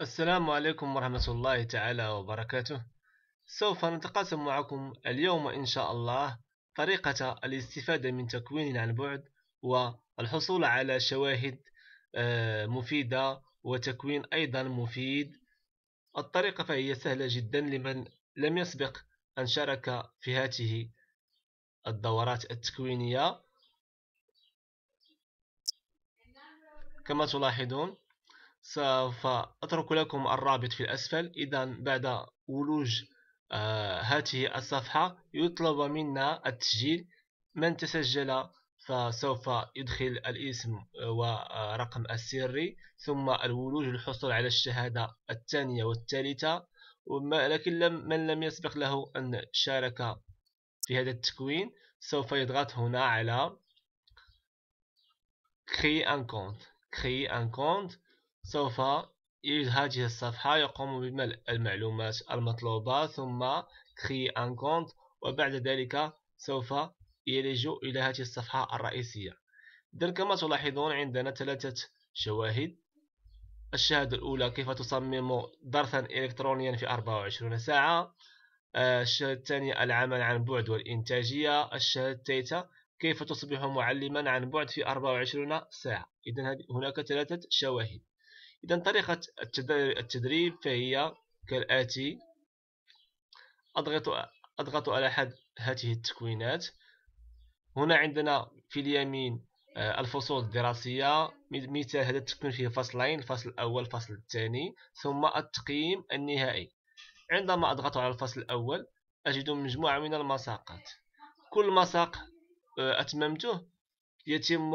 السلام عليكم ورحمة الله تعالى وبركاته سوف نتقاسم معكم اليوم إن شاء الله طريقة الاستفادة من تكوين عن بعد والحصول على شواهد آه، مفيدة وتكوين أيضا مفيد الطريقة فهي سهلة جدا لمن لم يسبق أن شارك في هذه الدورات التكوينية كما تلاحظون سوف أترك لكم الرابط في الأسفل إذا بعد ولوج آه، هذه الصفحة يطلب منا التسجيل من تسجل فسوف يدخل الاسم ورقم السري ثم الولوج للحصول على الشهادة الثانية والثالثة لكن لم من لم يسبق له أن شارك في هذا التكوين سوف يضغط هنا على create an account create an account سوف يجد هذه الصفحة يقوم بملء المعلومات المطلوبة ثم كري ان كونت وبعد ذلك سوف يلج إلى هذه الصفحة الرئيسية إذا كما تلاحظون عندنا ثلاثة شواهد الشهادة الأولى كيف تصمم درسا إلكترونيا في 24 ساعة آه، الشهادة الثانية العمل عن بعد والإنتاجية الشهادة الثالثة كيف تصبح معلما عن بعد في 24 ساعة إذا هناك ثلاثة شواهد إذا طريقة التدريب فهي كالآتي أضغط أضغط على أحد هذه التكوينات هنا عندنا في اليمين آه، الفصول الدراسية مثال هذا التكوين فيه فصلين الفصل الأول الفصل الثاني ثم التقييم النهائي عندما أضغط على الفصل الأول أجد مجموعة من المساقات كل مساق آه، أتممته يتم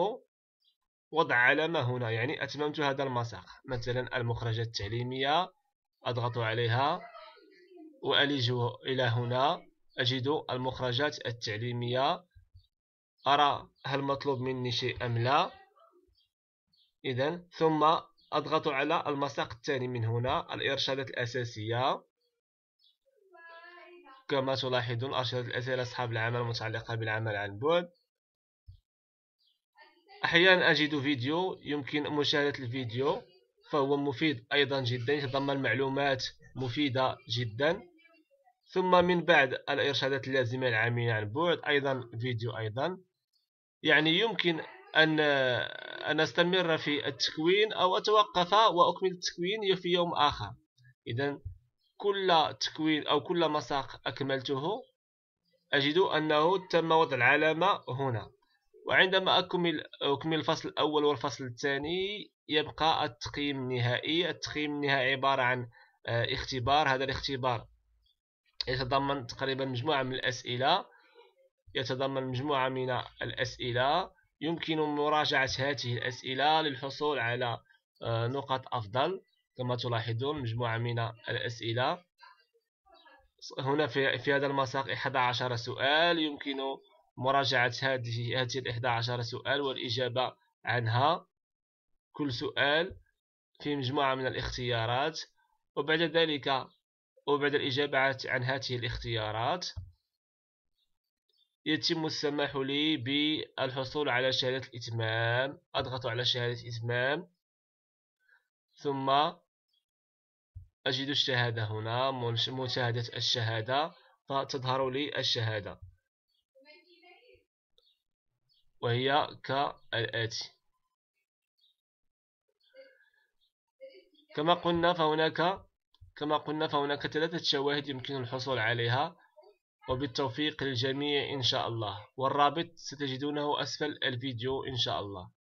وضع علامة هنا يعني أتممت هذا المساق مثلا المخرجات التعليمية أضغط عليها وألج إلى هنا أجد المخرجات التعليمية أرى هل مطلوب مني شيء أم لا إذا ثم أضغط على المساق الثاني من هنا الإرشادات الأساسية كما تلاحظون أرشادات الأساسية لأصحاب العمل المتعلقة بالعمل عن بعد أحيانا أجد فيديو يمكن مشاهدة الفيديو فهو مفيد أيضا جدا يتضمن معلومات مفيدة جدا ثم من بعد الإرشادات اللازمة العاملة عن بعد أيضا فيديو أيضا يعني يمكن أن أن أستمر في التكوين أو أتوقف وأكمل التكوين في يوم آخر إذا كل تكوين أو كل مساق أكملته أجد أنه تم وضع العلامة هنا وعندما أكمل أكمل الفصل الأول والفصل الثاني يبقى التقييم النهائي التقييم النهائي عبارة عن آه، اختبار هذا الاختبار يتضمن تقريبا مجموعة من الأسئلة يتضمن مجموعة من الأسئلة يمكن مراجعة هذه الأسئلة للحصول على آه، نقط أفضل كما تلاحظون مجموعة من الأسئلة هنا في, في هذا المساق 11 سؤال يمكن مراجعة هذه هذه الإحدى عشر سؤال والإجابة عنها كل سؤال في مجموعة من الاختيارات وبعد ذلك وبعد الإجابة عن هذه الاختيارات يتم السماح لي بالحصول على شهادة الإتمام أضغط على شهادة الإتمام ثم أجد الشهادة هنا مشاهدة الشهادة فتظهر لي الشهادة وهي كالآتي كما قلنا فهناك كما قلنا فهناك ثلاثة شواهد يمكن الحصول عليها وبالتوفيق للجميع إن شاء الله والرابط ستجدونه أسفل الفيديو إن شاء الله